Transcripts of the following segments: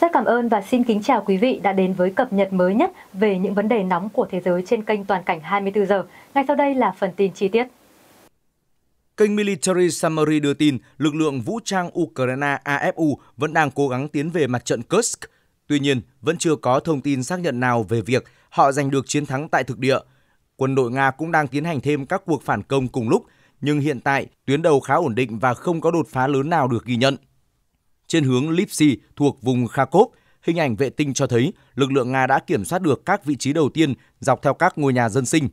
Rất cảm ơn và xin kính chào quý vị đã đến với cập nhật mới nhất về những vấn đề nóng của thế giới trên kênh Toàn cảnh 24 giờ. Ngay sau đây là phần tin chi tiết. Kênh Military Summary đưa tin lực lượng vũ trang Ukraine AFU vẫn đang cố gắng tiến về mặt trận Kursk. Tuy nhiên, vẫn chưa có thông tin xác nhận nào về việc họ giành được chiến thắng tại thực địa. Quân đội Nga cũng đang tiến hành thêm các cuộc phản công cùng lúc, nhưng hiện tại tuyến đầu khá ổn định và không có đột phá lớn nào được ghi nhận. Trên hướng Lipsy thuộc vùng Kharkov, hình ảnh vệ tinh cho thấy lực lượng Nga đã kiểm soát được các vị trí đầu tiên dọc theo các ngôi nhà dân sinh.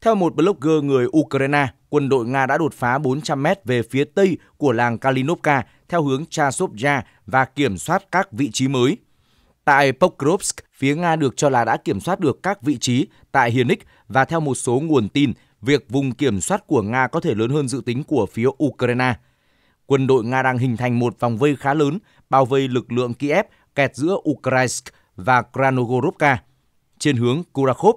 Theo một blogger người Ukraine, quân đội Nga đã đột phá 400 mét về phía tây của làng Kalinovka theo hướng Chasovya và kiểm soát các vị trí mới. Tại Pokrovsk, phía Nga được cho là đã kiểm soát được các vị trí tại Hienic và theo một số nguồn tin, việc vùng kiểm soát của Nga có thể lớn hơn dự tính của phía Ukraine quân đội Nga đang hình thành một vòng vây khá lớn, bao vây lực lượng Kiev kẹt giữa Ukrainsk và Kranogorovka trên hướng Kurakhov.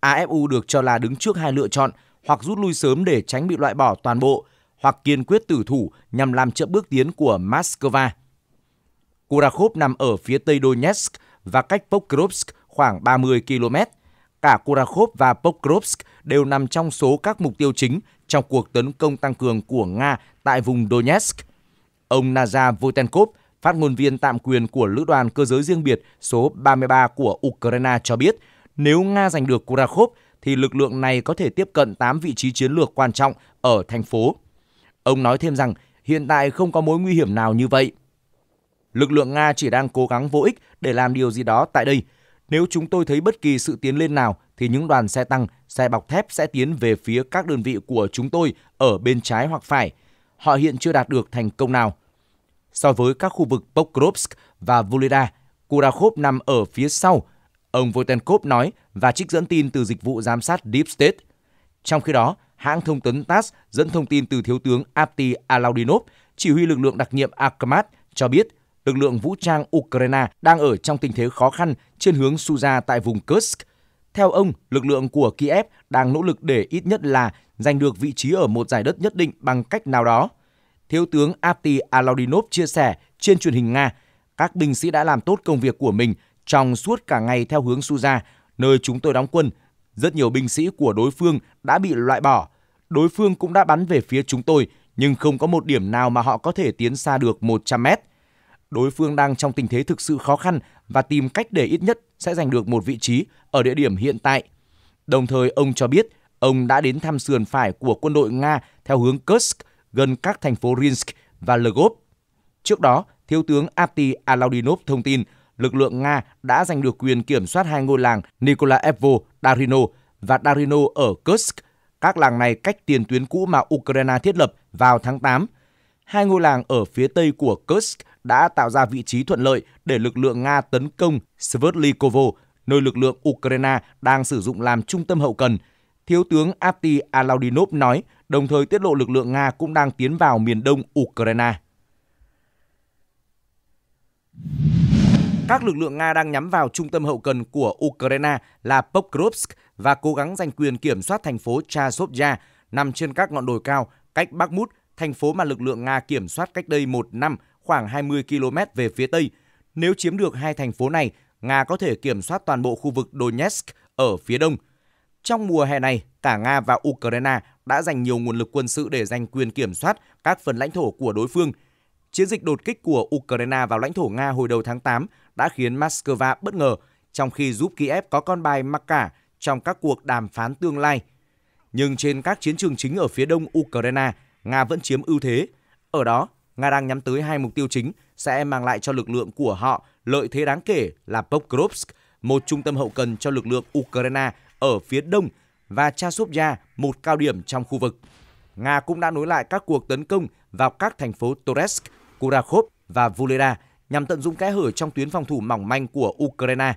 AFU được cho là đứng trước hai lựa chọn hoặc rút lui sớm để tránh bị loại bỏ toàn bộ hoặc kiên quyết tử thủ nhằm làm chậm bước tiến của Moscow. Kurakhov nằm ở phía tây Donetsk và cách Pokrovsk khoảng 30 km. Cả Kurakhov và Pokrovsk đều nằm trong số các mục tiêu chính trong cuộc tấn công tăng cường của Nga tại vùng Donetsk. Ông Naza Votenkov, phát ngôn viên tạm quyền của Lữ đoàn Cơ giới riêng biệt số 33 của Ukraine cho biết, nếu Nga giành được Kurakhov, thì lực lượng này có thể tiếp cận 8 vị trí chiến lược quan trọng ở thành phố. Ông nói thêm rằng hiện tại không có mối nguy hiểm nào như vậy. Lực lượng Nga chỉ đang cố gắng vô ích để làm điều gì đó tại đây – nếu chúng tôi thấy bất kỳ sự tiến lên nào thì những đoàn xe tăng, xe bọc thép sẽ tiến về phía các đơn vị của chúng tôi ở bên trái hoặc phải. Họ hiện chưa đạt được thành công nào. So với các khu vực Pokrovsk và Voleda, Kurakhov nằm ở phía sau, ông Voltenkov nói và trích dẫn tin từ dịch vụ giám sát Deep State. Trong khi đó, hãng thông tấn TASS dẫn thông tin từ Thiếu tướng Apti Alaudinov, chỉ huy lực lượng đặc nhiệm Akhmat, cho biết – lực lượng vũ trang Ukraine đang ở trong tình thế khó khăn trên hướng Suza tại vùng Kursk. Theo ông, lực lượng của Kiev đang nỗ lực để ít nhất là giành được vị trí ở một giải đất nhất định bằng cách nào đó. Thiếu tướng Ati Alaudinov chia sẻ trên truyền hình Nga, các binh sĩ đã làm tốt công việc của mình trong suốt cả ngày theo hướng Suza, nơi chúng tôi đóng quân. Rất nhiều binh sĩ của đối phương đã bị loại bỏ. Đối phương cũng đã bắn về phía chúng tôi, nhưng không có một điểm nào mà họ có thể tiến xa được 100 mét đối phương đang trong tình thế thực sự khó khăn và tìm cách để ít nhất sẽ giành được một vị trí ở địa điểm hiện tại. Đồng thời, ông cho biết ông đã đến thăm sườn phải của quân đội Nga theo hướng Kursk gần các thành phố Rinsk và Lgov. Trước đó, Thiếu tướng Apti Alaudinov thông tin lực lượng Nga đã giành được quyền kiểm soát hai ngôi làng Nikolaevo, Darino và Darino ở Kursk. Các làng này cách tiền tuyến cũ mà Ukraine thiết lập vào tháng 8. Hai ngôi làng ở phía tây của Kursk đã tạo ra vị trí thuận lợi để lực lượng Nga tấn công Sverdlikovo, nơi lực lượng Ukraine đang sử dụng làm trung tâm hậu cần. Thiếu tướng Apti Alaudinov nói, đồng thời tiết lộ lực lượng Nga cũng đang tiến vào miền đông Ukraine. Các lực lượng Nga đang nhắm vào trung tâm hậu cần của Ukraine là Pokrovsk và cố gắng giành quyền kiểm soát thành phố Chasovya nằm trên các ngọn đồi cao cách Bakhmut, thành phố mà lực lượng Nga kiểm soát cách đây một năm – khoảng 20 km về phía tây. Nếu chiếm được hai thành phố này, Nga có thể kiểm soát toàn bộ khu vực Donetsk ở phía đông. Trong mùa hè này, cả Nga và Ukraine đã dành nhiều nguồn lực quân sự để giành quyền kiểm soát các phần lãnh thổ của đối phương. Chiến dịch đột kích của Ukraine vào lãnh thổ Nga hồi đầu tháng 8 đã khiến Moscow bất ngờ, trong khi giúp Kiev có con bài mặc cả trong các cuộc đàm phán tương lai. Nhưng trên các chiến trường chính ở phía đông Ukraine, Nga vẫn chiếm ưu thế. Ở đó, Nga đang nhắm tới hai mục tiêu chính sẽ mang lại cho lực lượng của họ lợi thế đáng kể là Pokrovsk, một trung tâm hậu cần cho lực lượng Ukraine ở phía đông và Chasovya, một cao điểm trong khu vực. Nga cũng đã nối lại các cuộc tấn công vào các thành phố Toretsk, Kurakhov và Vuleda nhằm tận dụng kẽ hở trong tuyến phòng thủ mỏng manh của Ukraine.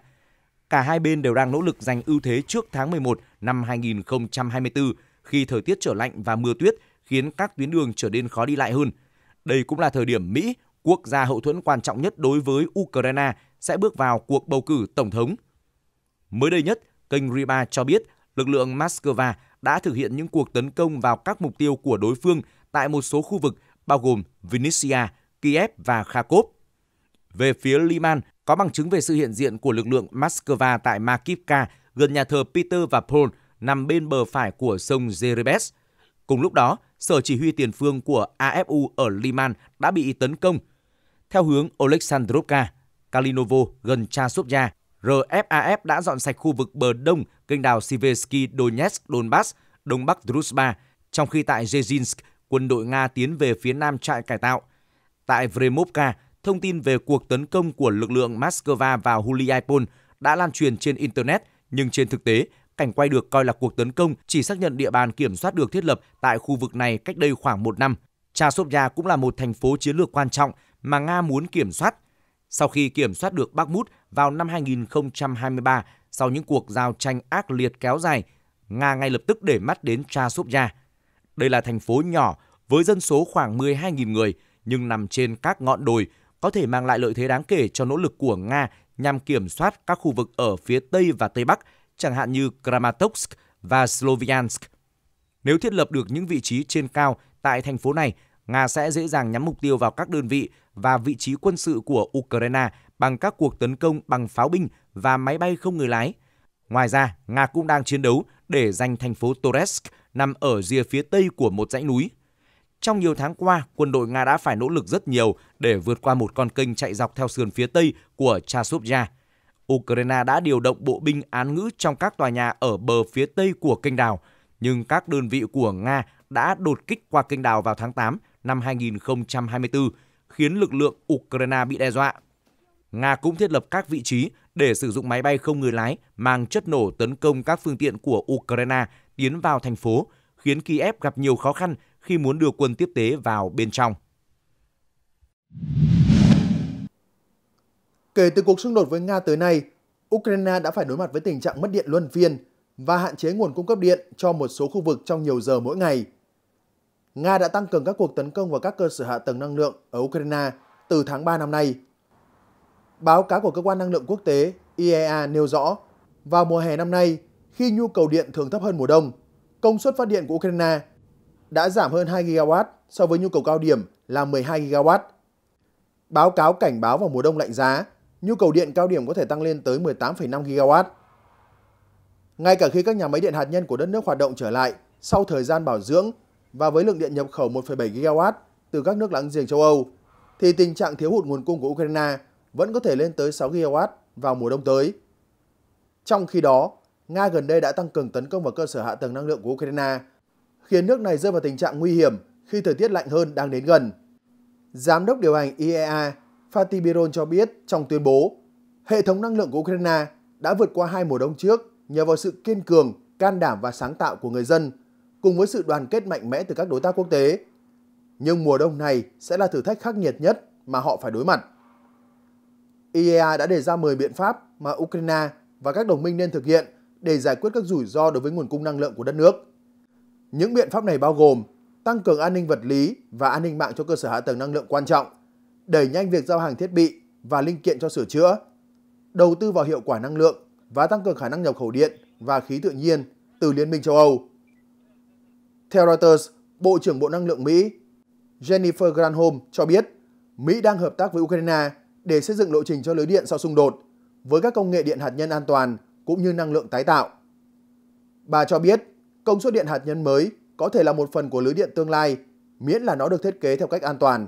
Cả hai bên đều đang nỗ lực giành ưu thế trước tháng 11 năm 2024 khi thời tiết trở lạnh và mưa tuyết khiến các tuyến đường trở nên khó đi lại hơn – đây cũng là thời điểm Mỹ, quốc gia hậu thuẫn quan trọng nhất đối với Ukraine, sẽ bước vào cuộc bầu cử tổng thống. Mới đây nhất, kênh Riba cho biết lực lượng Moscow đã thực hiện những cuộc tấn công vào các mục tiêu của đối phương tại một số khu vực bao gồm Vinnytsia, Kiev và Kharkov. Về phía Liman, có bằng chứng về sự hiện diện của lực lượng Moscow tại Makivka gần nhà thờ Peter và Paul nằm bên bờ phải của sông Zerebes. Cùng lúc đó, sở chỉ huy tiền phương của AFU ở Liman đã bị tấn công theo hướng Oleksandrovka, Kalinovo gần Chasovya. RFAF đã dọn sạch khu vực bờ đông kênh đào Siversky Donetsk Donbass, đông bắc Druzhba, trong khi tại Jezinsk, quân đội Nga tiến về phía nam trại cải tạo. Tại Vremovka, thông tin về cuộc tấn công của lực lượng Moscow vào Huliaipol đã lan truyền trên Internet, nhưng trên thực tế, Cảnh quay được coi là cuộc tấn công chỉ xác nhận địa bàn kiểm soát được thiết lập tại khu vực này cách đây khoảng một năm. Chasovya cũng là một thành phố chiến lược quan trọng mà Nga muốn kiểm soát. Sau khi kiểm soát được Bakhmut vào năm 2023, sau những cuộc giao tranh ác liệt kéo dài, Nga ngay lập tức để mắt đến Chasovya. Đây là thành phố nhỏ với dân số khoảng 12.000 người nhưng nằm trên các ngọn đồi có thể mang lại lợi thế đáng kể cho nỗ lực của Nga nhằm kiểm soát các khu vực ở phía Tây và Tây Bắc chẳng hạn như Kramatorsk và Sloviansk. Nếu thiết lập được những vị trí trên cao tại thành phố này, Nga sẽ dễ dàng nhắm mục tiêu vào các đơn vị và vị trí quân sự của Ukraine bằng các cuộc tấn công bằng pháo binh và máy bay không người lái. Ngoài ra, Nga cũng đang chiến đấu để giành thành phố Toretsk nằm ở rìa phía tây của một dãy núi. Trong nhiều tháng qua, quân đội Nga đã phải nỗ lực rất nhiều để vượt qua một con kênh chạy dọc theo sườn phía tây của Chasovya. Ukraine đã điều động bộ binh án ngữ trong các tòa nhà ở bờ phía tây của kênh đào, nhưng các đơn vị của Nga đã đột kích qua kênh đào vào tháng 8 năm 2024, khiến lực lượng Ukraine bị đe dọa. Nga cũng thiết lập các vị trí để sử dụng máy bay không người lái mang chất nổ tấn công các phương tiện của Ukraine tiến vào thành phố, khiến Kiev gặp nhiều khó khăn khi muốn đưa quân tiếp tế vào bên trong. Kể từ cuộc xung đột với Nga tới nay, Ukraine đã phải đối mặt với tình trạng mất điện luân phiên và hạn chế nguồn cung cấp điện cho một số khu vực trong nhiều giờ mỗi ngày. Nga đã tăng cường các cuộc tấn công vào các cơ sở hạ tầng năng lượng ở Ukraine từ tháng 3 năm nay. Báo cáo của Cơ quan Năng lượng Quốc tế IEA nêu rõ, vào mùa hè năm nay, khi nhu cầu điện thường thấp hơn mùa đông, công suất phát điện của Ukraine đã giảm hơn 2 GW so với nhu cầu cao điểm là 12 GW. Báo cáo cảnh báo vào mùa đông lạnh giá nhu cầu điện cao điểm có thể tăng lên tới 18,5 GW. Ngay cả khi các nhà máy điện hạt nhân của đất nước hoạt động trở lại sau thời gian bảo dưỡng và với lượng điện nhập khẩu 1,7 GW từ các nước láng giềng châu Âu, thì tình trạng thiếu hụt nguồn cung của Ukraine vẫn có thể lên tới 6 GW vào mùa đông tới. Trong khi đó, Nga gần đây đã tăng cường tấn công vào cơ sở hạ tầng năng lượng của Ukraine, khiến nước này rơi vào tình trạng nguy hiểm khi thời tiết lạnh hơn đang đến gần. Giám đốc điều hành IEA Fatih Biron cho biết trong tuyên bố, hệ thống năng lượng của Ukraine đã vượt qua hai mùa đông trước nhờ vào sự kiên cường, can đảm và sáng tạo của người dân, cùng với sự đoàn kết mạnh mẽ từ các đối tác quốc tế. Nhưng mùa đông này sẽ là thử thách khắc nghiệt nhất mà họ phải đối mặt. IEA đã đề ra 10 biện pháp mà Ukraine và các đồng minh nên thực hiện để giải quyết các rủi ro đối với nguồn cung năng lượng của đất nước. Những biện pháp này bao gồm tăng cường an ninh vật lý và an ninh mạng cho cơ sở hạ tầng năng lượng quan trọng – đẩy nhanh việc giao hàng thiết bị và linh kiện cho sửa chữa, đầu tư vào hiệu quả năng lượng và tăng cường khả năng nhập khẩu điện và khí tự nhiên từ Liên minh châu Âu. Theo Reuters, Bộ trưởng Bộ Năng lượng Mỹ Jennifer Granholm cho biết Mỹ đang hợp tác với Ukraine để xây dựng lộ trình cho lưới điện sau xung đột với các công nghệ điện hạt nhân an toàn cũng như năng lượng tái tạo. Bà cho biết công suất điện hạt nhân mới có thể là một phần của lưới điện tương lai miễn là nó được thiết kế theo cách an toàn.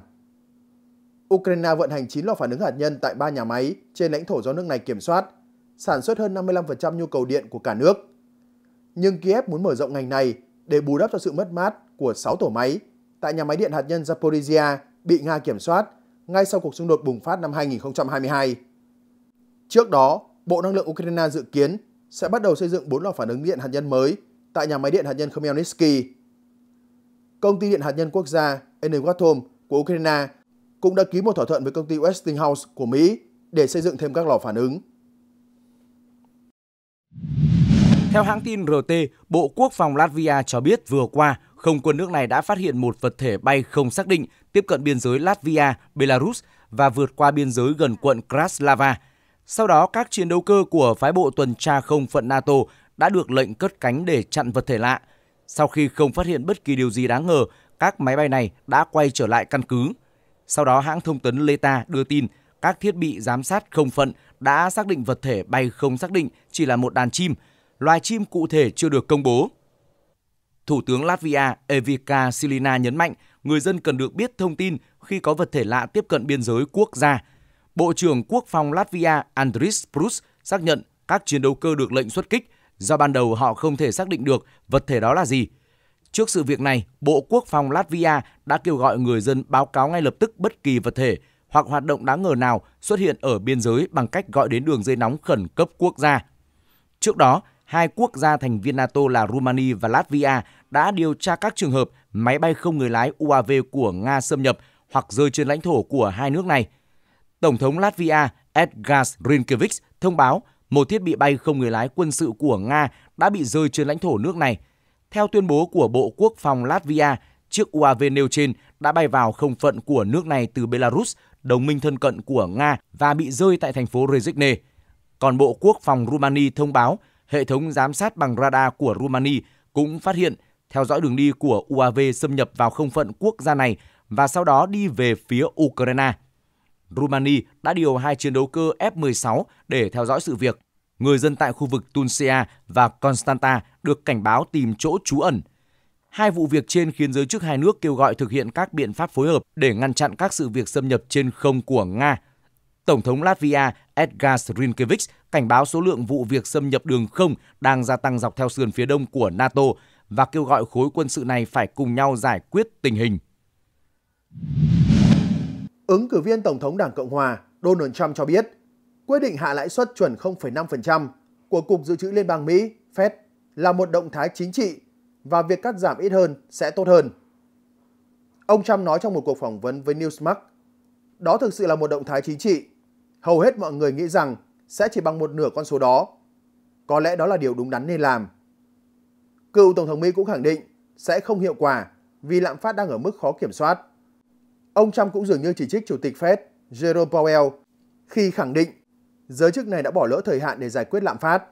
Ukraine vận hành 9 lò phản ứng hạt nhân tại 3 nhà máy trên lãnh thổ do nước này kiểm soát, sản xuất hơn 55% nhu cầu điện của cả nước. Nhưng Kiev muốn mở rộng ngành này để bù đắp cho sự mất mát của 6 tổ máy tại nhà máy điện hạt nhân Zaporizhia bị Nga kiểm soát ngay sau cuộc xung đột bùng phát năm 2022. Trước đó, Bộ Năng lượng Ukraine dự kiến sẽ bắt đầu xây dựng 4 lò phản ứng điện hạt nhân mới tại nhà máy điện hạt nhân Khmelnytsky. Công ty điện hạt nhân quốc gia Energatom của Ukraine cũng đã ký một thỏa thuận với công ty Westinghouse của Mỹ để xây dựng thêm các lò phản ứng. Theo hãng tin RT, Bộ Quốc phòng Latvia cho biết vừa qua, không quân nước này đã phát hiện một vật thể bay không xác định tiếp cận biên giới Latvia, Belarus và vượt qua biên giới gần quận Kraslava. Sau đó, các chiến đấu cơ của phái bộ tuần tra không phận NATO đã được lệnh cất cánh để chặn vật thể lạ. Sau khi không phát hiện bất kỳ điều gì đáng ngờ, các máy bay này đã quay trở lại căn cứ. Sau đó, hãng thông tấn Leta đưa tin các thiết bị giám sát không phận đã xác định vật thể bay không xác định chỉ là một đàn chim. Loài chim cụ thể chưa được công bố. Thủ tướng Latvia Evika Silina nhấn mạnh người dân cần được biết thông tin khi có vật thể lạ tiếp cận biên giới quốc gia. Bộ trưởng Quốc phòng Latvia Andris Prus xác nhận các chiến đấu cơ được lệnh xuất kích do ban đầu họ không thể xác định được vật thể đó là gì – Trước sự việc này, Bộ Quốc phòng Latvia đã kêu gọi người dân báo cáo ngay lập tức bất kỳ vật thể hoặc hoạt động đáng ngờ nào xuất hiện ở biên giới bằng cách gọi đến đường dây nóng khẩn cấp quốc gia. Trước đó, hai quốc gia thành viên NATO là Romania và Latvia đã điều tra các trường hợp máy bay không người lái UAV của Nga xâm nhập hoặc rơi trên lãnh thổ của hai nước này. Tổng thống Latvia Edgars Rinkevich thông báo một thiết bị bay không người lái quân sự của Nga đã bị rơi trên lãnh thổ nước này – theo tuyên bố của Bộ Quốc phòng Latvia, chiếc UAV nêu trên đã bay vào không phận của nước này từ Belarus, đồng minh thân cận của Nga và bị rơi tại thành phố Rezekne. Còn Bộ Quốc phòng Rumani thông báo hệ thống giám sát bằng radar của Rumani cũng phát hiện theo dõi đường đi của UAV xâm nhập vào không phận quốc gia này và sau đó đi về phía Ukraine. Rumani đã điều hai chiến đấu cơ F-16 để theo dõi sự việc người dân tại khu vực Tunisia và Constanta được cảnh báo tìm chỗ trú ẩn. Hai vụ việc trên khiến giới chức hai nước kêu gọi thực hiện các biện pháp phối hợp để ngăn chặn các sự việc xâm nhập trên không của Nga. Tổng thống Latvia Edgars Rinkevich cảnh báo số lượng vụ việc xâm nhập đường không đang gia tăng dọc theo sườn phía đông của NATO và kêu gọi khối quân sự này phải cùng nhau giải quyết tình hình. Ứng cử viên Tổng thống Đảng Cộng Hòa Donald Trump cho biết Quyết định hạ lãi suất chuẩn 0,5% của Cục Dự trữ Liên bang Mỹ Fed là một động thái chính trị và việc cắt giảm ít hơn sẽ tốt hơn. Ông Trump nói trong một cuộc phỏng vấn với Newsmax, đó thực sự là một động thái chính trị. Hầu hết mọi người nghĩ rằng sẽ chỉ bằng một nửa con số đó. Có lẽ đó là điều đúng đắn nên làm. Cựu Tổng thống Mỹ cũng khẳng định sẽ không hiệu quả vì lạm phát đang ở mức khó kiểm soát. Ông Trump cũng dường như chỉ trích Chủ tịch Fed Jerome Powell khi khẳng định giới chức này đã bỏ lỡ thời hạn để giải quyết lạm phát.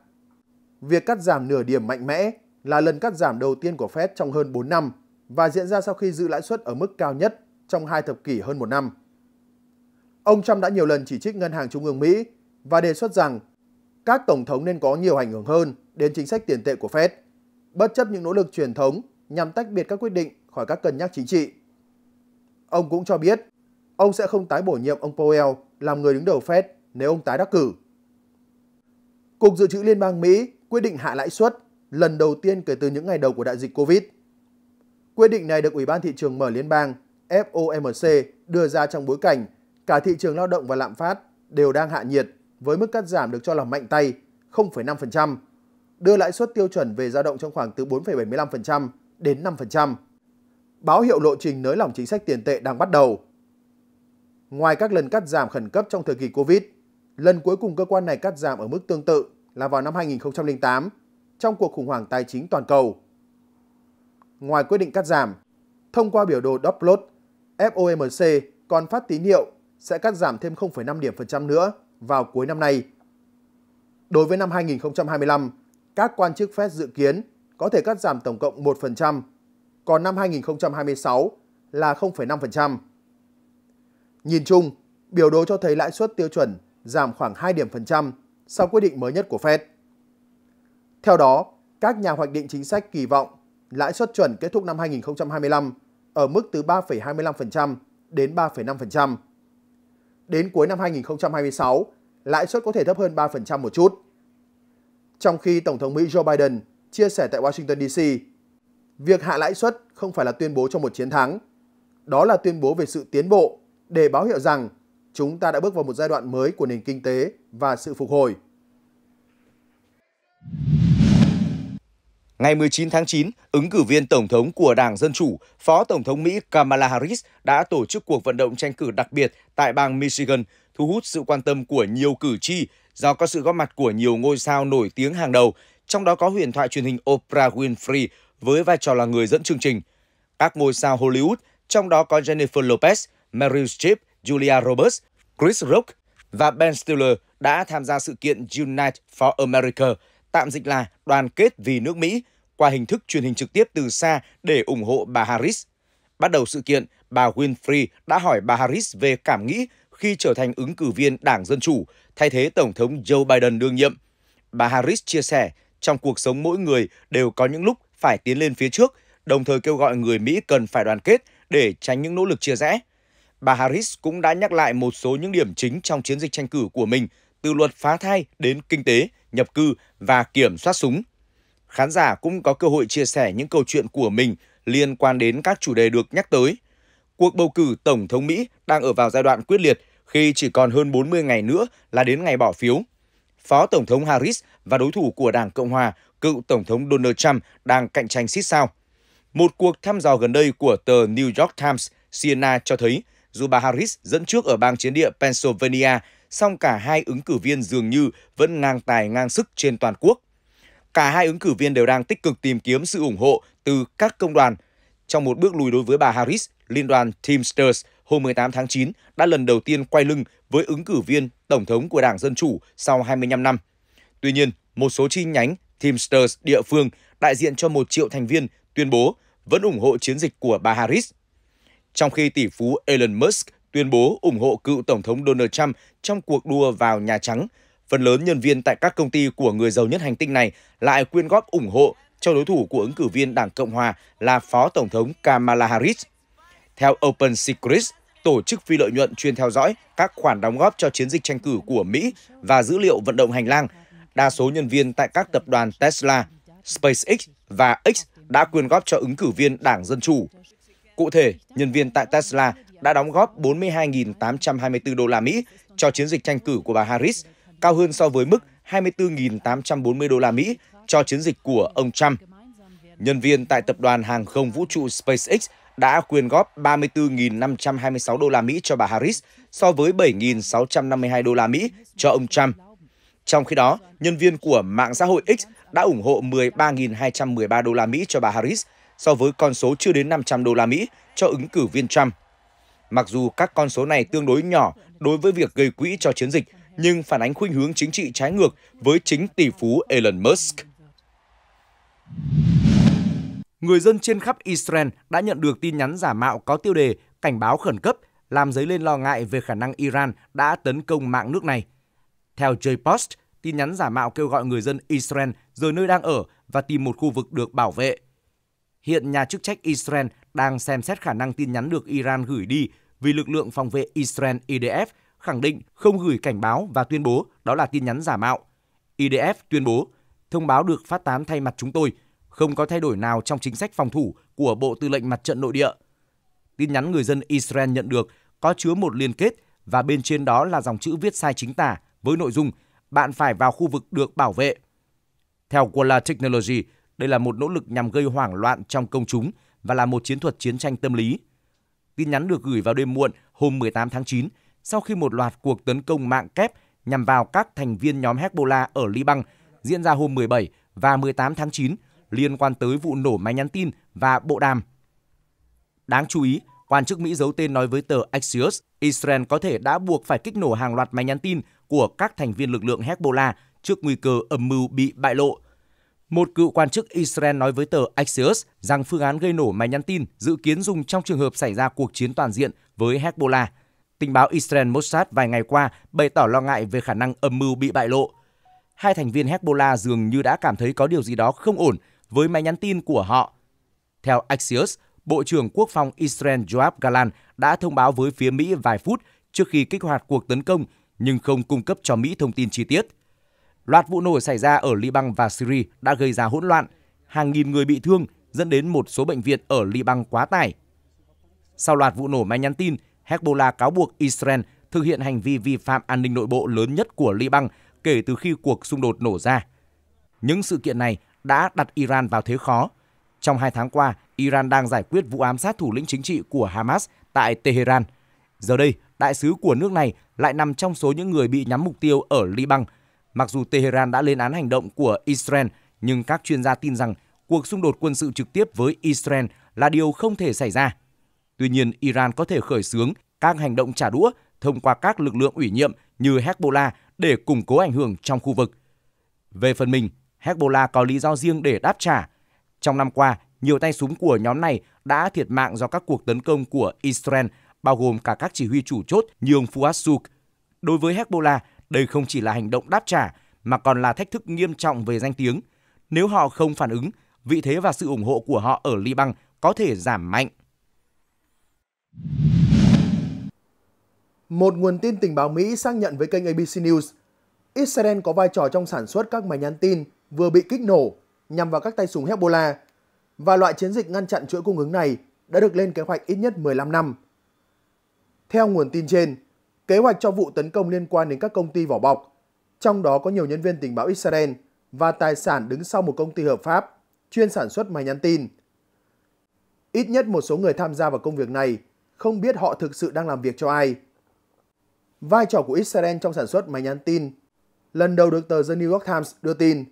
Việc cắt giảm nửa điểm mạnh mẽ là lần cắt giảm đầu tiên của Fed trong hơn 4 năm và diễn ra sau khi giữ lãi suất ở mức cao nhất trong hai thập kỷ hơn một năm. Ông Trump đã nhiều lần chỉ trích Ngân hàng Trung ương Mỹ và đề xuất rằng các tổng thống nên có nhiều ảnh hưởng hơn đến chính sách tiền tệ của Fed, bất chấp những nỗ lực truyền thống nhằm tách biệt các quyết định khỏi các cân nhắc chính trị. Ông cũng cho biết, ông sẽ không tái bổ nhiệm ông Powell làm người đứng đầu Fed nếu ông tái đắc cử. Cục Dự trữ Liên bang Mỹ quyết định hạ lãi suất lần đầu tiên kể từ những ngày đầu của đại dịch Covid. Quyết định này được Ủy ban Thị trường Mở Liên bang FOMC đưa ra trong bối cảnh cả thị trường lao động và lạm phát đều đang hạ nhiệt với mức cắt giảm được cho là mạnh tay 0,5%, đưa lãi suất tiêu chuẩn về dao động trong khoảng từ 4,75% đến 5%. Báo hiệu lộ trình nới lỏng chính sách tiền tệ đang bắt đầu. Ngoài các lần cắt giảm khẩn cấp trong thời kỳ Covid, Lần cuối cùng cơ quan này cắt giảm ở mức tương tự là vào năm 2008 trong cuộc khủng hoảng tài chính toàn cầu. Ngoài quyết định cắt giảm, thông qua biểu đồ Doppler, FOMC còn phát tín hiệu sẽ cắt giảm thêm 0,5 điểm phần trăm nữa vào cuối năm nay. Đối với năm 2025, các quan chức Fed dự kiến có thể cắt giảm tổng cộng 1%, còn năm 2026 là 0,5%. Nhìn chung, biểu đồ cho thấy lãi suất tiêu chuẩn giảm khoảng 2 điểm phần trăm sau quyết định mới nhất của Fed. Theo đó, các nhà hoạch định chính sách kỳ vọng lãi suất chuẩn kết thúc năm 2025 ở mức từ 3,25% đến 3,5%. Đến cuối năm 2026, lãi suất có thể thấp hơn 3% một chút. Trong khi Tổng thống Mỹ Joe Biden chia sẻ tại Washington DC, việc hạ lãi suất không phải là tuyên bố cho một chiến thắng, đó là tuyên bố về sự tiến bộ để báo hiệu rằng chúng ta đã bước vào một giai đoạn mới của nền kinh tế và sự phục hồi. Ngày 19 tháng 9, ứng cử viên Tổng thống của Đảng Dân Chủ, Phó Tổng thống Mỹ Kamala Harris đã tổ chức cuộc vận động tranh cử đặc biệt tại bang Michigan, thu hút sự quan tâm của nhiều cử tri do có sự góp mặt của nhiều ngôi sao nổi tiếng hàng đầu, trong đó có huyền thoại truyền hình Oprah Winfrey với vai trò là người dẫn chương trình. Các ngôi sao Hollywood, trong đó có Jennifer Lopez, Meryl Streep, Julia Roberts, Chris Rock và Ben Stiller đã tham gia sự kiện Unite for America, tạm dịch là Đoàn kết vì nước Mỹ, qua hình thức truyền hình trực tiếp từ xa để ủng hộ bà Harris. Bắt đầu sự kiện, bà Winfrey đã hỏi bà Harris về cảm nghĩ khi trở thành ứng cử viên Đảng Dân Chủ, thay thế Tổng thống Joe Biden đương nhiệm. Bà Harris chia sẻ, trong cuộc sống mỗi người đều có những lúc phải tiến lên phía trước, đồng thời kêu gọi người Mỹ cần phải đoàn kết để tránh những nỗ lực chia rẽ bà Harris cũng đã nhắc lại một số những điểm chính trong chiến dịch tranh cử của mình, từ luật phá thai đến kinh tế, nhập cư và kiểm soát súng. Khán giả cũng có cơ hội chia sẻ những câu chuyện của mình liên quan đến các chủ đề được nhắc tới. Cuộc bầu cử Tổng thống Mỹ đang ở vào giai đoạn quyết liệt khi chỉ còn hơn 40 ngày nữa là đến ngày bỏ phiếu. Phó Tổng thống Harris và đối thủ của Đảng Cộng Hòa, cựu Tổng thống Donald Trump đang cạnh tranh xít sao. Một cuộc thăm dò gần đây của tờ New York Times, CNN cho thấy dù bà Harris dẫn trước ở bang chiến địa Pennsylvania, song cả hai ứng cử viên dường như vẫn ngang tài ngang sức trên toàn quốc. Cả hai ứng cử viên đều đang tích cực tìm kiếm sự ủng hộ từ các công đoàn. Trong một bước lùi đối với bà Harris, Liên đoàn Teamsters hôm 18 tháng 9 đã lần đầu tiên quay lưng với ứng cử viên Tổng thống của Đảng Dân Chủ sau 25 năm. Tuy nhiên, một số chi nhánh Teamsters địa phương đại diện cho một triệu thành viên tuyên bố vẫn ủng hộ chiến dịch của bà Harris trong khi tỷ phú Elon Musk tuyên bố ủng hộ cựu Tổng thống Donald Trump trong cuộc đua vào Nhà Trắng. Phần lớn nhân viên tại các công ty của người giàu nhất hành tinh này lại quyên góp ủng hộ cho đối thủ của ứng cử viên Đảng Cộng Hòa là Phó Tổng thống Kamala Harris. Theo Open Secrets, tổ chức phi lợi nhuận chuyên theo dõi các khoản đóng góp cho chiến dịch tranh cử của Mỹ và dữ liệu vận động hành lang, đa số nhân viên tại các tập đoàn Tesla, SpaceX và X đã quyên góp cho ứng cử viên Đảng Dân Chủ. Cụ thể, nhân viên tại Tesla đã đóng góp 42.824 đô la Mỹ cho chiến dịch tranh cử của bà Harris, cao hơn so với mức 24.840 đô la Mỹ cho chiến dịch của ông Trump. Nhân viên tại tập đoàn hàng không vũ trụ SpaceX đã quyên góp 34.526 đô la Mỹ cho bà Harris so với 7.652 đô la Mỹ cho ông Trump. Trong khi đó, nhân viên của mạng xã hội X đã ủng hộ 13.213 đô la Mỹ cho bà Harris so với con số chưa đến 500 đô la Mỹ cho ứng cử viên Trump. Mặc dù các con số này tương đối nhỏ đối với việc gây quỹ cho chiến dịch, nhưng phản ánh khuynh hướng chính trị trái ngược với chính tỷ phú Elon Musk. Người dân trên khắp Israel đã nhận được tin nhắn giả mạo có tiêu đề cảnh báo khẩn cấp, làm dấy lên lo ngại về khả năng Iran đã tấn công mạng nước này. Theo J-Post, tin nhắn giả mạo kêu gọi người dân Israel rời nơi đang ở và tìm một khu vực được bảo vệ hiện nhà chức trách Israel đang xem xét khả năng tin nhắn được Iran gửi đi vì lực lượng phòng vệ Israel IDF khẳng định không gửi cảnh báo và tuyên bố đó là tin nhắn giả mạo. IDF tuyên bố, thông báo được phát tán thay mặt chúng tôi, không có thay đổi nào trong chính sách phòng thủ của Bộ Tư lệnh Mặt trận Nội địa. Tin nhắn người dân Israel nhận được có chứa một liên kết và bên trên đó là dòng chữ viết sai chính tả với nội dung bạn phải vào khu vực được bảo vệ. Theo Quala Technology, đây là một nỗ lực nhằm gây hoảng loạn trong công chúng và là một chiến thuật chiến tranh tâm lý. Tin nhắn được gửi vào đêm muộn hôm 18 tháng 9 sau khi một loạt cuộc tấn công mạng kép nhằm vào các thành viên nhóm Hezbollah ở Liban diễn ra hôm 17 và 18 tháng 9 liên quan tới vụ nổ máy nhắn tin và bộ đàm. Đáng chú ý, quan chức Mỹ giấu tên nói với tờ Axios, Israel có thể đã buộc phải kích nổ hàng loạt máy nhắn tin của các thành viên lực lượng Hezbollah trước nguy cơ âm mưu bị bại lộ – một cựu quan chức Israel nói với tờ Axios rằng phương án gây nổ máy nhắn tin dự kiến dùng trong trường hợp xảy ra cuộc chiến toàn diện với Hezbollah. Tình báo Israel Mossad vài ngày qua bày tỏ lo ngại về khả năng âm mưu bị bại lộ. Hai thành viên Hezbollah dường như đã cảm thấy có điều gì đó không ổn với máy nhắn tin của họ. Theo Axios, Bộ trưởng Quốc phòng Israel Joab Galan đã thông báo với phía Mỹ vài phút trước khi kích hoạt cuộc tấn công nhưng không cung cấp cho Mỹ thông tin chi tiết. Loạt vụ nổ xảy ra ở Liban và Syria đã gây ra hỗn loạn, hàng nghìn người bị thương dẫn đến một số bệnh viện ở Liban quá tải. Sau loạt vụ nổ máy nhắn tin, Hezbollah cáo buộc Israel thực hiện hành vi vi phạm an ninh nội bộ lớn nhất của Liban kể từ khi cuộc xung đột nổ ra. Những sự kiện này đã đặt Iran vào thế khó. Trong hai tháng qua, Iran đang giải quyết vụ ám sát thủ lĩnh chính trị của Hamas tại Tehran. Giờ đây, đại sứ của nước này lại nằm trong số những người bị nhắm mục tiêu ở Liban – Mặc dù Tehran đã lên án hành động của Israel, nhưng các chuyên gia tin rằng cuộc xung đột quân sự trực tiếp với Israel là điều không thể xảy ra. Tuy nhiên, Iran có thể khởi xướng các hành động trả đũa thông qua các lực lượng ủy nhiệm như Hezbollah để củng cố ảnh hưởng trong khu vực. Về phần mình, Hezbollah có lý do riêng để đáp trả. Trong năm qua, nhiều tay súng của nhóm này đã thiệt mạng do các cuộc tấn công của Israel, bao gồm cả các chỉ huy chủ chốt như ông Fuad Suk. Đối với Hezbollah, đây không chỉ là hành động đáp trả mà còn là thách thức nghiêm trọng về danh tiếng. Nếu họ không phản ứng, vị thế và sự ủng hộ của họ ở Liban có thể giảm mạnh. Một nguồn tin tình báo Mỹ xác nhận với kênh ABC News, Israel có vai trò trong sản xuất các máy nhắn tin vừa bị kích nổ nhằm vào các tay súng Hezbollah và loại chiến dịch ngăn chặn chuỗi cung ứng này đã được lên kế hoạch ít nhất 15 năm. Theo nguồn tin trên, kế hoạch cho vụ tấn công liên quan đến các công ty vỏ bọc, trong đó có nhiều nhân viên tình báo Israel và tài sản đứng sau một công ty hợp pháp chuyên sản xuất máy nhắn tin. Ít nhất một số người tham gia vào công việc này không biết họ thực sự đang làm việc cho ai. Vai trò của Israel trong sản xuất máy nhắn tin lần đầu được tờ The New York Times đưa tin.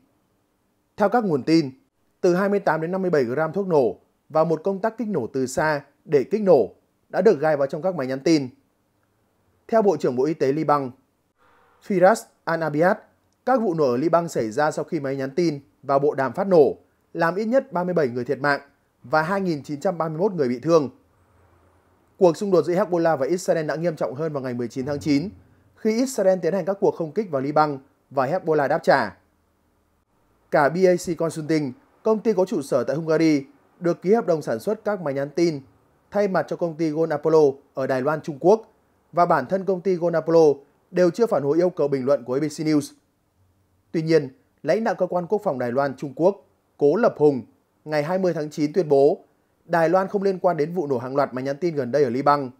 Theo các nguồn tin, từ 28 đến 57 gram thuốc nổ và một công tắc kích nổ từ xa để kích nổ đã được gai vào trong các máy nhắn tin. Theo Bộ trưởng Bộ Y tế Liban, Firas Anabiat, các vụ nổ ở Liban xảy ra sau khi máy nhắn tin và bộ đàm phát nổ, làm ít nhất 37 người thiệt mạng và 2.931 người bị thương. Cuộc xung đột giữa Hezbollah và Israel đã nghiêm trọng hơn vào ngày 19 tháng 9, khi Israel tiến hành các cuộc không kích vào Liban và Hezbollah đáp trả. Cả BAC Consulting, công ty có trụ sở tại Hungary, được ký hợp đồng sản xuất các máy nhắn tin thay mặt cho công ty Gold Apollo ở Đài Loan, Trung Quốc và bản thân công ty Gonapolo đều chưa phản hồi yêu cầu bình luận của ABC News. Tuy nhiên, lãnh đạo cơ quan quốc phòng Đài Loan Trung Quốc, Cố Lập Hùng, ngày 20 tháng 9 tuyên bố Đài Loan không liên quan đến vụ nổ hàng loạt mà nhắn tin gần đây ở Liban.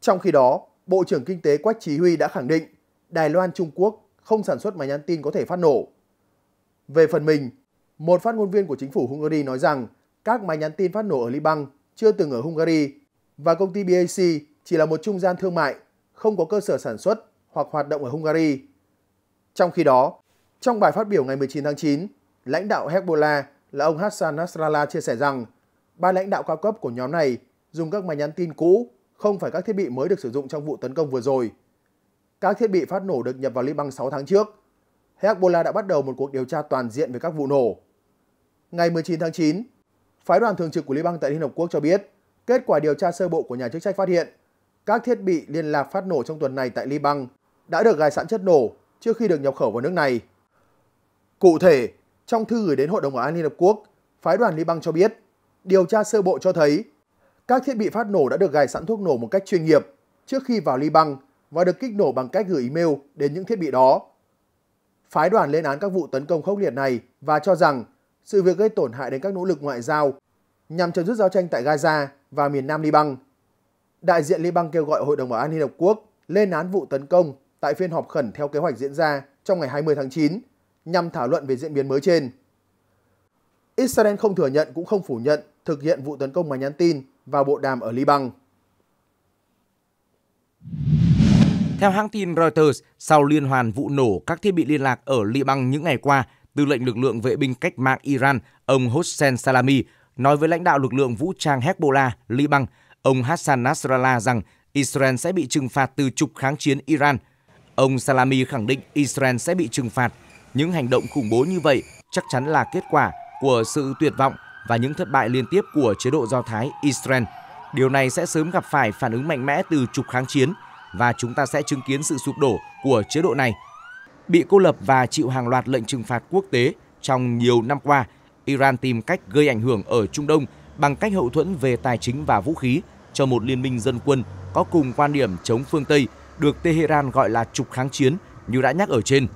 Trong khi đó, Bộ trưởng Kinh tế Quách Chí Huy đã khẳng định Đài Loan Trung Quốc không sản xuất máy nhắn tin có thể phát nổ. Về phần mình, một phát ngôn viên của chính phủ Hungary nói rằng các máy nhắn tin phát nổ ở Liban chưa từng ở Hungary và công ty BAC chỉ là một trung gian thương mại không có cơ sở sản xuất hoặc hoạt động ở Hungary. Trong khi đó, trong bài phát biểu ngày 19 tháng 9, lãnh đạo Hezbollah là ông Hassan Nasrallah chia sẻ rằng ba lãnh đạo cao cấp của nhóm này dùng các máy nhắn tin cũ, không phải các thiết bị mới được sử dụng trong vụ tấn công vừa rồi. Các thiết bị phát nổ được nhập vào Liban 6 tháng trước. Hezbollah đã bắt đầu một cuộc điều tra toàn diện về các vụ nổ. Ngày 19 tháng 9, phái đoàn thường trực của Liban tại Liên Hợp Quốc cho biết kết quả điều tra sơ bộ của nhà chức trách phát hiện các thiết bị liên lạc phát nổ trong tuần này tại Liban đã được gài sẵn chất nổ trước khi được nhập khẩu vào nước này. Cụ thể, trong thư gửi đến Hội đồng Bảo an Liên Hợp Quốc, phái đoàn Liban cho biết, điều tra sơ bộ cho thấy các thiết bị phát nổ đã được gài sẵn thuốc nổ một cách chuyên nghiệp trước khi vào Liban và được kích nổ bằng cách gửi email đến những thiết bị đó. Phái đoàn lên án các vụ tấn công khốc liệt này và cho rằng sự việc gây tổn hại đến các nỗ lực ngoại giao nhằm chấm dứt giao tranh tại Gaza và miền Nam Liban đại diện Liban kêu gọi Hội đồng Bảo an Liên Hợp Quốc lên án vụ tấn công tại phiên họp khẩn theo kế hoạch diễn ra trong ngày 20 tháng 9 nhằm thảo luận về diễn biến mới trên. Israel không thừa nhận cũng không phủ nhận thực hiện vụ tấn công mà nhắn tin vào bộ đàm ở Liban. Theo hãng tin Reuters, sau liên hoàn vụ nổ các thiết bị liên lạc ở Liban những ngày qua, tư lệnh lực lượng vệ binh cách mạng Iran, ông Hossein Salami, nói với lãnh đạo lực lượng vũ trang Hezbollah Liban ông Hassan Nasrallah rằng Israel sẽ bị trừng phạt từ trục kháng chiến Iran. Ông Salami khẳng định Israel sẽ bị trừng phạt. Những hành động khủng bố như vậy chắc chắn là kết quả của sự tuyệt vọng và những thất bại liên tiếp của chế độ Do Thái Israel. Điều này sẽ sớm gặp phải phản ứng mạnh mẽ từ trục kháng chiến và chúng ta sẽ chứng kiến sự sụp đổ của chế độ này. Bị cô lập và chịu hàng loạt lệnh trừng phạt quốc tế trong nhiều năm qua, Iran tìm cách gây ảnh hưởng ở Trung Đông bằng cách hậu thuẫn về tài chính và vũ khí – cho một liên minh dân quân có cùng quan điểm chống phương Tây được Tehran gọi là trục kháng chiến như đã nhắc ở trên.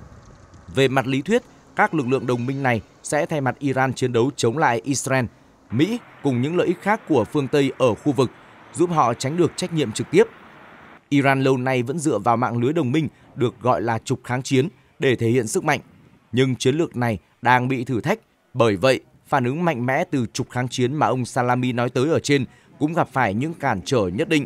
Về mặt lý thuyết, các lực lượng đồng minh này sẽ thay mặt Iran chiến đấu chống lại Israel, Mỹ cùng những lợi ích khác của phương Tây ở khu vực, giúp họ tránh được trách nhiệm trực tiếp. Iran lâu nay vẫn dựa vào mạng lưới đồng minh được gọi là trục kháng chiến để thể hiện sức mạnh, nhưng chiến lược này đang bị thử thách. Bởi vậy, phản ứng mạnh mẽ từ trục kháng chiến mà ông Salami nói tới ở trên cũng gặp phải những cản trở nhất định.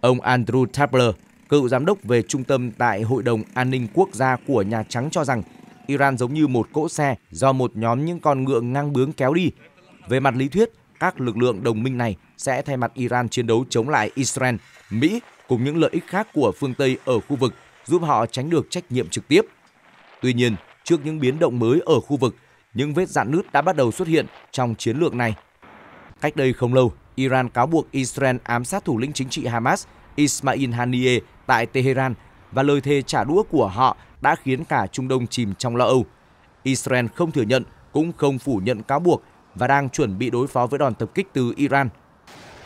Ông Andrew Tabler, cựu giám đốc về trung tâm tại Hội đồng An ninh Quốc gia của Nhà Trắng cho rằng Iran giống như một cỗ xe do một nhóm những con ngựa ngang bướng kéo đi. Về mặt lý thuyết, các lực lượng đồng minh này sẽ thay mặt Iran chiến đấu chống lại Israel, Mỹ cùng những lợi ích khác của phương Tây ở khu vực, giúp họ tránh được trách nhiệm trực tiếp. Tuy nhiên, trước những biến động mới ở khu vực, những vết dạn nứt đã bắt đầu xuất hiện trong chiến lược này. Cách đây không lâu, Iran cáo buộc Israel ám sát thủ lĩnh chính trị Hamas Ismail Haniyeh tại Tehran và lời thề trả đũa của họ đã khiến cả Trung Đông chìm trong lo âu. Israel không thừa nhận cũng không phủ nhận cáo buộc và đang chuẩn bị đối phó với đòn tập kích từ Iran.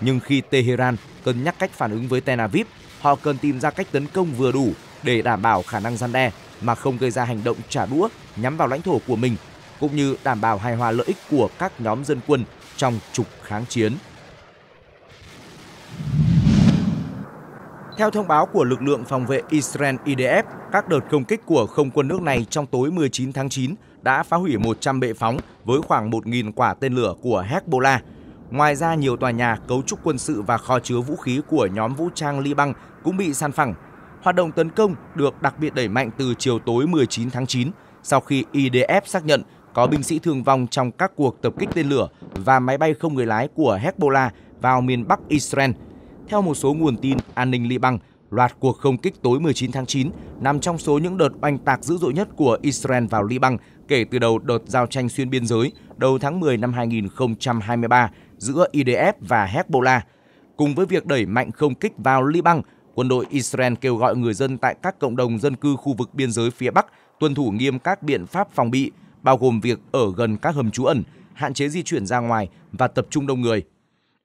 Nhưng khi Tehran cân nhắc cách phản ứng với Tel Aviv, họ cần tìm ra cách tấn công vừa đủ để đảm bảo khả năng gian đe mà không gây ra hành động trả đũa nhắm vào lãnh thổ của mình, cũng như đảm bảo hài hòa lợi ích của các nhóm dân quân trong trục kháng chiến. Theo thông báo của lực lượng phòng vệ Israel IDF, các đợt công kích của không quân nước này trong tối 19 tháng 9 đã phá hủy 100 bệ phóng với khoảng 1.000 quả tên lửa của Hezbollah. Ngoài ra, nhiều tòa nhà, cấu trúc quân sự và kho chứa vũ khí của nhóm vũ trang Liban cũng bị san phẳng. Hoạt động tấn công được đặc biệt đẩy mạnh từ chiều tối 19 tháng 9 sau khi IDF xác nhận có binh sĩ thương vong trong các cuộc tập kích tên lửa và máy bay không người lái của Hezbollah vào miền Bắc Israel – theo một số nguồn tin an ninh Liban, loạt cuộc không kích tối 19 tháng 9 nằm trong số những đợt oanh tạc dữ dội nhất của Israel vào Liban kể từ đầu đợt giao tranh xuyên biên giới đầu tháng 10 năm 2023 giữa IDF và Hezbollah. Cùng với việc đẩy mạnh không kích vào Liban, quân đội Israel kêu gọi người dân tại các cộng đồng dân cư khu vực biên giới phía Bắc tuân thủ nghiêm các biện pháp phòng bị, bao gồm việc ở gần các hầm trú ẩn, hạn chế di chuyển ra ngoài và tập trung đông người.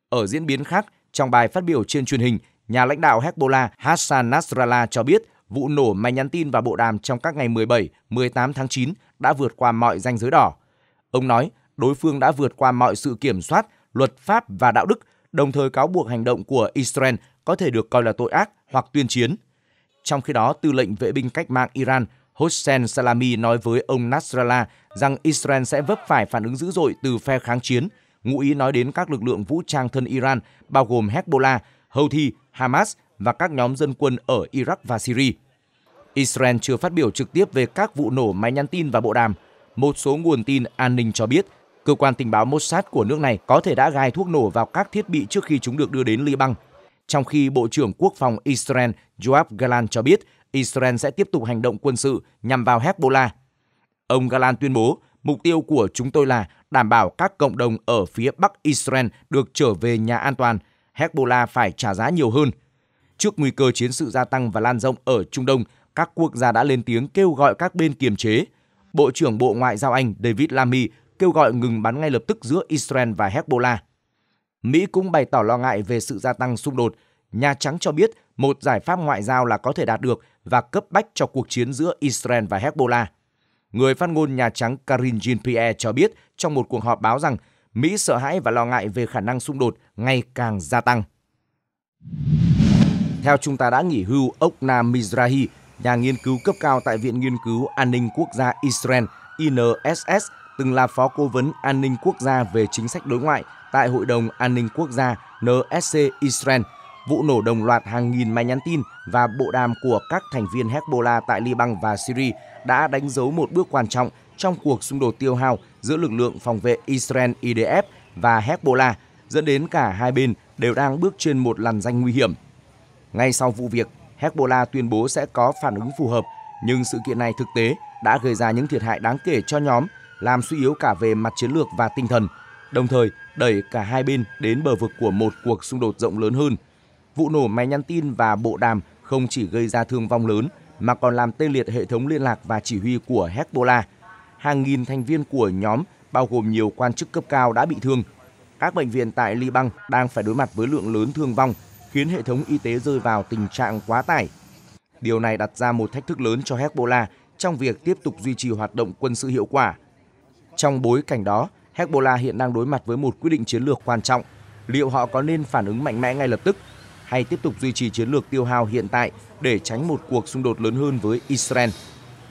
Ở diễn biến khác, trong bài phát biểu trên truyền hình, nhà lãnh đạo Hezbollah Hassan Nasrallah cho biết vụ nổ máy nhắn tin và bộ đàm trong các ngày 17, 18 tháng 9 đã vượt qua mọi ranh giới đỏ. Ông nói, đối phương đã vượt qua mọi sự kiểm soát, luật pháp và đạo đức, đồng thời cáo buộc hành động của Israel có thể được coi là tội ác hoặc tuyên chiến. Trong khi đó, tư lệnh vệ binh cách mạng Iran Hossein Salami nói với ông Nasrallah rằng Israel sẽ vấp phải phản ứng dữ dội từ phe kháng chiến – ngụ ý nói đến các lực lượng vũ trang thân Iran bao gồm Hezbollah, Houthi, Hamas và các nhóm dân quân ở Iraq và Syria. Israel chưa phát biểu trực tiếp về các vụ nổ máy nhắn tin và bộ đàm. Một số nguồn tin an ninh cho biết, cơ quan tình báo Mossad của nước này có thể đã gài thuốc nổ vào các thiết bị trước khi chúng được đưa đến Liban. Trong khi Bộ trưởng Quốc phòng Israel Joab Galant cho biết Israel sẽ tiếp tục hành động quân sự nhằm vào Hezbollah. Ông Galant tuyên bố Mục tiêu của chúng tôi là đảm bảo các cộng đồng ở phía Bắc Israel được trở về nhà an toàn. Hezbollah phải trả giá nhiều hơn. Trước nguy cơ chiến sự gia tăng và lan rộng ở Trung Đông, các quốc gia đã lên tiếng kêu gọi các bên kiềm chế. Bộ trưởng Bộ Ngoại giao Anh David Lammy kêu gọi ngừng bắn ngay lập tức giữa Israel và Hezbollah. Mỹ cũng bày tỏ lo ngại về sự gia tăng xung đột. Nhà Trắng cho biết một giải pháp ngoại giao là có thể đạt được và cấp bách cho cuộc chiến giữa Israel và Hezbollah người phát ngôn Nhà Trắng Karine Jean-Pierre cho biết trong một cuộc họp báo rằng Mỹ sợ hãi và lo ngại về khả năng xung đột ngày càng gia tăng. Theo chúng ta đã nghỉ hưu, ông Nam Mizrahi, nhà nghiên cứu cấp cao tại Viện Nghiên cứu An ninh Quốc gia Israel INSS, từng là phó cố vấn an ninh quốc gia về chính sách đối ngoại tại Hội đồng An ninh Quốc gia NSC Israel – vụ nổ đồng loạt hàng nghìn máy nhắn tin và bộ đàm của các thành viên Hezbollah tại Liban và Syria đã đánh dấu một bước quan trọng trong cuộc xung đột tiêu hao giữa lực lượng phòng vệ Israel IDF và Hezbollah, dẫn đến cả hai bên đều đang bước trên một làn danh nguy hiểm. Ngay sau vụ việc, Hezbollah tuyên bố sẽ có phản ứng phù hợp, nhưng sự kiện này thực tế đã gây ra những thiệt hại đáng kể cho nhóm, làm suy yếu cả về mặt chiến lược và tinh thần, đồng thời đẩy cả hai bên đến bờ vực của một cuộc xung đột rộng lớn hơn – Vụ nổ máy nhắn tin và bộ đàm không chỉ gây ra thương vong lớn mà còn làm tê liệt hệ thống liên lạc và chỉ huy của Hezbollah. Hàng nghìn thành viên của nhóm bao gồm nhiều quan chức cấp cao đã bị thương. Các bệnh viện tại Liban đang phải đối mặt với lượng lớn thương vong, khiến hệ thống y tế rơi vào tình trạng quá tải. Điều này đặt ra một thách thức lớn cho Hezbollah trong việc tiếp tục duy trì hoạt động quân sự hiệu quả. Trong bối cảnh đó, Hezbollah hiện đang đối mặt với một quyết định chiến lược quan trọng. Liệu họ có nên phản ứng mạnh mẽ ngay lập tức hay tiếp tục duy trì chiến lược tiêu hao hiện tại để tránh một cuộc xung đột lớn hơn với Israel.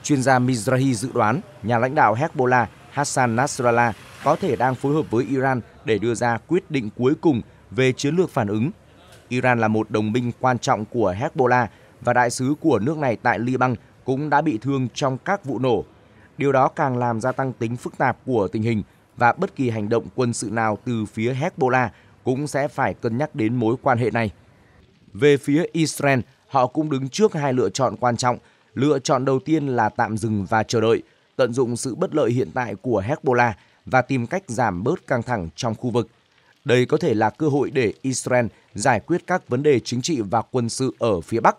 Chuyên gia Mizrahi dự đoán nhà lãnh đạo Hezbollah Hassan Nasrallah có thể đang phối hợp với Iran để đưa ra quyết định cuối cùng về chiến lược phản ứng. Iran là một đồng minh quan trọng của Hezbollah và đại sứ của nước này tại Liban cũng đã bị thương trong các vụ nổ. Điều đó càng làm gia tăng tính phức tạp của tình hình và bất kỳ hành động quân sự nào từ phía Hezbollah cũng sẽ phải cân nhắc đến mối quan hệ này. Về phía Israel, họ cũng đứng trước hai lựa chọn quan trọng. Lựa chọn đầu tiên là tạm dừng và chờ đợi, tận dụng sự bất lợi hiện tại của Hezbollah và tìm cách giảm bớt căng thẳng trong khu vực. Đây có thể là cơ hội để Israel giải quyết các vấn đề chính trị và quân sự ở phía Bắc,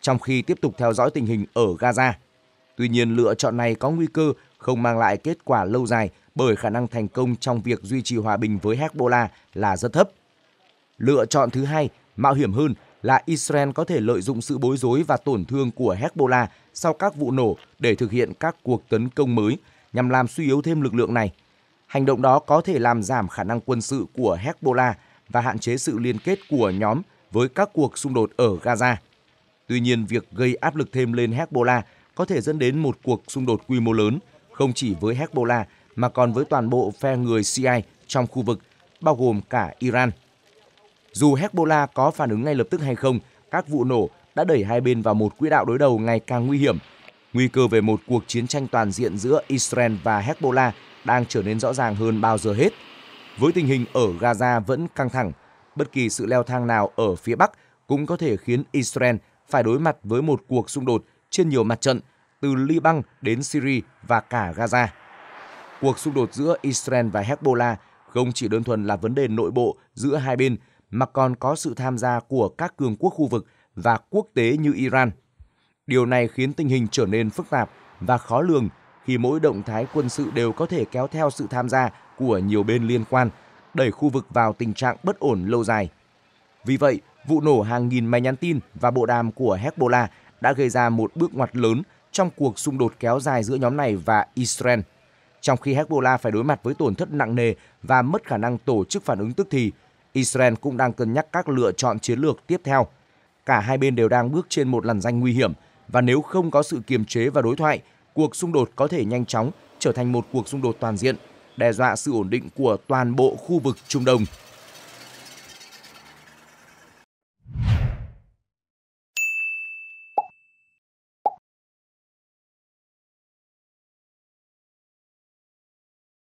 trong khi tiếp tục theo dõi tình hình ở Gaza. Tuy nhiên, lựa chọn này có nguy cơ không mang lại kết quả lâu dài bởi khả năng thành công trong việc duy trì hòa bình với Hezbollah là rất thấp. Lựa chọn thứ hai, mạo hiểm hơn là Israel có thể lợi dụng sự bối rối và tổn thương của Hezbollah sau các vụ nổ để thực hiện các cuộc tấn công mới nhằm làm suy yếu thêm lực lượng này. Hành động đó có thể làm giảm khả năng quân sự của Hezbollah và hạn chế sự liên kết của nhóm với các cuộc xung đột ở Gaza. Tuy nhiên, việc gây áp lực thêm lên Hezbollah có thể dẫn đến một cuộc xung đột quy mô lớn, không chỉ với Hezbollah mà còn với toàn bộ phe người Shiite trong khu vực, bao gồm cả Iran. Dù Hezbollah có phản ứng ngay lập tức hay không, các vụ nổ đã đẩy hai bên vào một quỹ đạo đối đầu ngày càng nguy hiểm. Nguy cơ về một cuộc chiến tranh toàn diện giữa Israel và Hezbollah đang trở nên rõ ràng hơn bao giờ hết. Với tình hình ở Gaza vẫn căng thẳng, bất kỳ sự leo thang nào ở phía Bắc cũng có thể khiến Israel phải đối mặt với một cuộc xung đột trên nhiều mặt trận, từ Liban đến Syria và cả Gaza. Cuộc xung đột giữa Israel và Hezbollah không chỉ đơn thuần là vấn đề nội bộ giữa hai bên mà còn có sự tham gia của các cường quốc khu vực và quốc tế như Iran. Điều này khiến tình hình trở nên phức tạp và khó lường khi mỗi động thái quân sự đều có thể kéo theo sự tham gia của nhiều bên liên quan, đẩy khu vực vào tình trạng bất ổn lâu dài. Vì vậy, vụ nổ hàng nghìn máy nhắn tin và bộ đàm của Hezbollah đã gây ra một bước ngoặt lớn trong cuộc xung đột kéo dài giữa nhóm này và Israel. Trong khi Hezbollah phải đối mặt với tổn thất nặng nề và mất khả năng tổ chức phản ứng tức thì, Israel cũng đang cân nhắc các lựa chọn chiến lược tiếp theo. Cả hai bên đều đang bước trên một làn danh nguy hiểm và nếu không có sự kiềm chế và đối thoại, cuộc xung đột có thể nhanh chóng trở thành một cuộc xung đột toàn diện, đe dọa sự ổn định của toàn bộ khu vực Trung Đông.